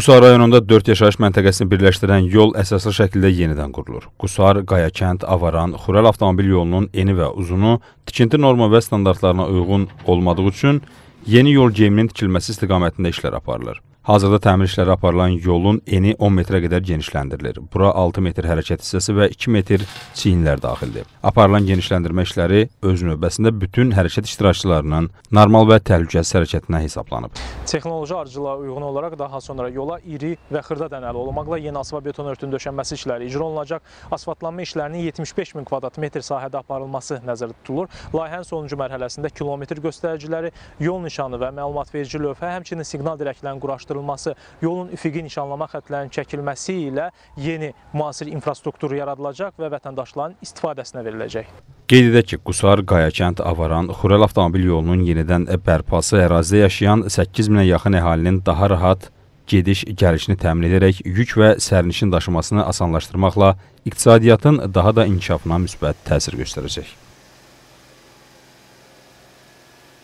Qusar rayonunda 4 yaşayış məntəqəsini birləşdirən yol əsaslı şəkildə yenidən qurulur. Qusar, Qayakənd, Avaran, Xurəl avtomobil yolunun eni və uzunu tikinti norma və standartlarına uyğun olmadığı üçün yeni yol geyiminin tikilməsi istiqamətində işlər aparılır. Hazırda təmir işləri aparılan yolun eni 10 metrə qədər genişləndirilir. Bura 6 metr hərəkət hissəsi və 2 metr çiyinlər daxildir. Aparılan genişləndirmə işləri öz növbəsində bütün hərəkət iştirakçılarının normal və təhlükəsiz hərəkətinə hesablanıb. Texnoloji arzulara uyğun olaraq daha sonra yola iri və xırda dənəli olmaqla yeni asfalt beton örtünün döşənməsi işləri icra olunacaq. Asfaltlanma işlərinin 75 min kvadrat metr sahədə aparılması nəzərdə tutulur. Layihənin sonuncu mərhələsində kilometr göstəriciləri, yol nişanı və məlumatverici lövhə, həmçinin siqnal dirəklərinin quraşdırılması aydınlaşdırılması, yolun üfüqi nişanlama xətlərinin çəkilməsi ilə yeni müasir infrastruktur yaradılacaq və vətəndaşların istifadəsinə veriləcək. Qeyd edək ki, Qusar, Qayakənd, Avaran, Xurəl avtomobil yolunun yenidən bərpası ərazidə yaşayan 8 minə yaxın əhalinin daha rahat gediş-gəlişini təmin edərək yük və sərnişin daşımasını asanlaşdırmaqla iqtisadiyyatın daha da inkişafına müsbət təsir göstərəcək.